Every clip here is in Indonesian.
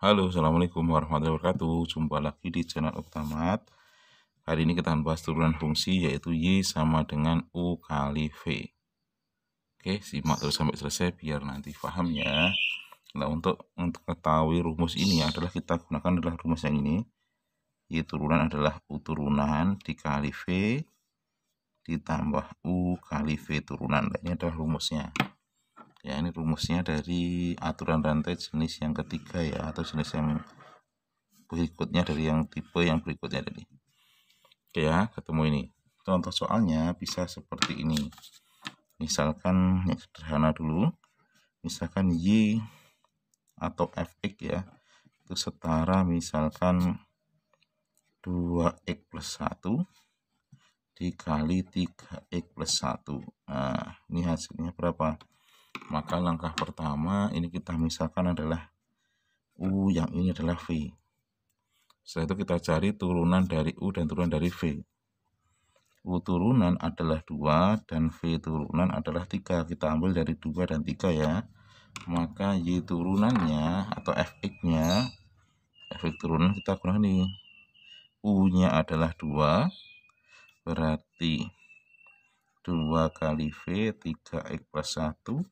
Halo, Assalamualaikum warahmatullahi wabarakatuh. Jumpa lagi di channel Oktamat. Hari ini kita akan bahas turunan fungsi yaitu Y sama dengan U kali V. Oke, simak terus sampai selesai biar nanti paham ya. Nah, untuk untuk ketahui rumus ini adalah kita gunakan adalah rumus yang ini. Y turunan adalah U turunan dikali V ditambah U kali V turunan. Nah, ini adalah rumusnya ya ini rumusnya dari aturan rantai jenis yang ketiga ya atau jenis yang berikutnya dari yang tipe yang berikutnya tadi oke ya ketemu ini contoh soalnya bisa seperti ini misalkan yang sederhana dulu misalkan Y atau Fx ya itu setara misalkan 2x plus 1 dikali 3x plus 1 nah ini hasilnya berapa maka langkah pertama ini kita misalkan adalah U yang ini adalah V setelah itu kita cari turunan dari U dan turunan dari V U turunan adalah 2 dan V turunan adalah 3 kita ambil dari 2 dan 3 ya maka Y turunannya atau Fx nya Fx turunan kita gunakan ini U nya adalah 2 berarti 2 kali V 3X plus 1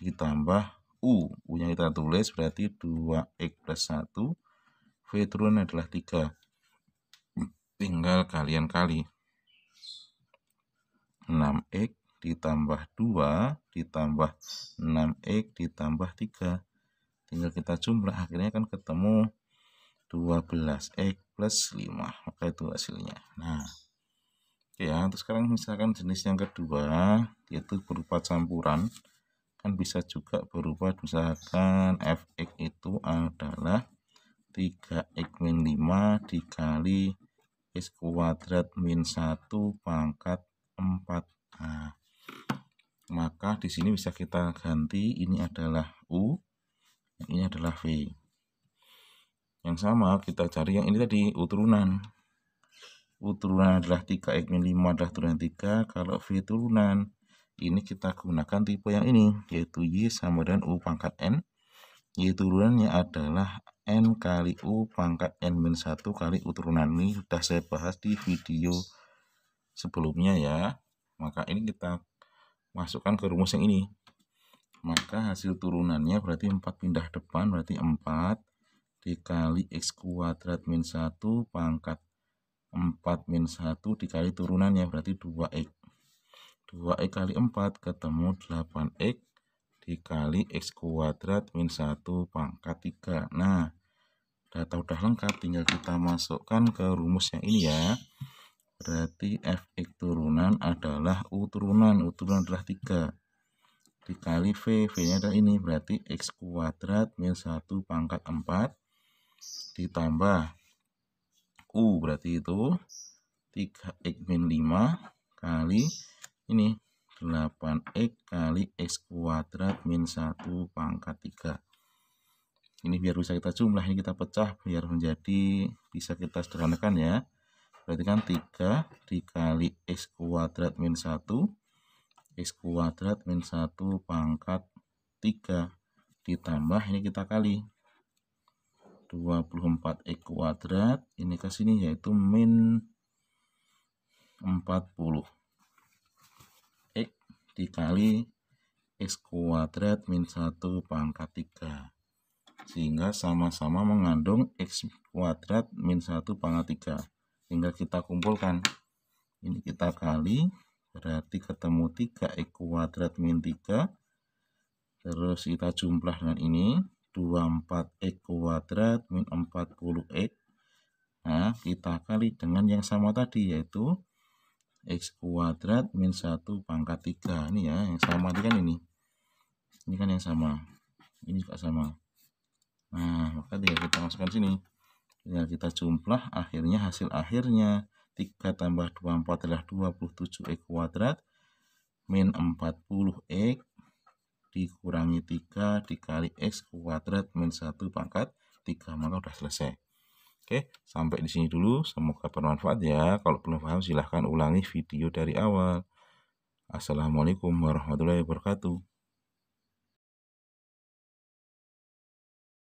ditambah U. u yang kita tulis berarti 2X plus 1. V turun adalah 3. Tinggal kalian kali. 6X ditambah 2 ditambah 6X ditambah 3. Tinggal kita jumlah akhirnya kan ketemu 12X plus 5. Maka itu hasilnya. Nah, ya, terus sekarang misalkan jenis yang kedua yaitu berupa campuran kan bisa juga berupa misalkan fx itu adalah 3x min 5 dikali x kuadrat min 1 pangkat 4a maka di sini bisa kita ganti ini adalah u ini adalah v yang sama kita cari yang ini tadi u turunan u turunan adalah 3x min 5 adalah turunan 3 kalau v turunan ini kita gunakan tipe yang ini yaitu Y sama dengan U pangkat N Y turunannya adalah N kali U pangkat N minus 1 kali U turunan ini sudah saya bahas di video sebelumnya ya maka ini kita masukkan ke rumus yang ini maka hasil turunannya berarti 4 pindah depan berarti 4 dikali X kuadrat minus 1 pangkat 4 minus 1 dikali turunannya berarti 2X 2x kali 4 ketemu 8x dikali x kuadrat min 1 pangkat 3. Nah, data udah lengkap tinggal kita masukkan ke rumus yang ini ya. Berarti fx turunan adalah u turunan, u turunan adalah 3. Dikali v, v-nya adalah ini, berarti x kuadrat min 1 pangkat 4 ditambah u berarti itu 3x min 5 kali ini 8x kali x kuadrat min 1 pangkat 3 ini biar bisa kita jumlah ini kita pecah biar menjadi bisa kita sederhanakan ya berarti kan 3 dikali x kuadrat min 1 x kuadrat min 1 pangkat 3 ditambah ini kita kali 24 x kuadrat ini ke sini yaitu min 40 dikali X kuadrat min 1 pangkat 3 sehingga sama-sama mengandung X kuadrat min 1 pangkat 3 sehingga kita kumpulkan ini kita kali berarti ketemu 3 X kuadrat min 3 terus kita jumlah dengan ini 24 X kuadrat min 40 X nah kita kali dengan yang sama tadi yaitu X kuadrat min 1 pangkat 3. Ini ya, yang sama ini kan ini. Ini kan yang sama. Ini juga sama. Nah, maka tinggal kita masukkan sini. Tinggal kita jumlah akhirnya hasil akhirnya 3 tambah 24 adalah 27 X kuadrat min 40 X dikurangi 3 dikali X kuadrat min 1 pangkat 3 maka sudah selesai Oke, sampai di sini dulu. Semoga bermanfaat ya. Kalau belum paham silahkan ulangi video dari awal. Assalamualaikum warahmatullahi wabarakatuh.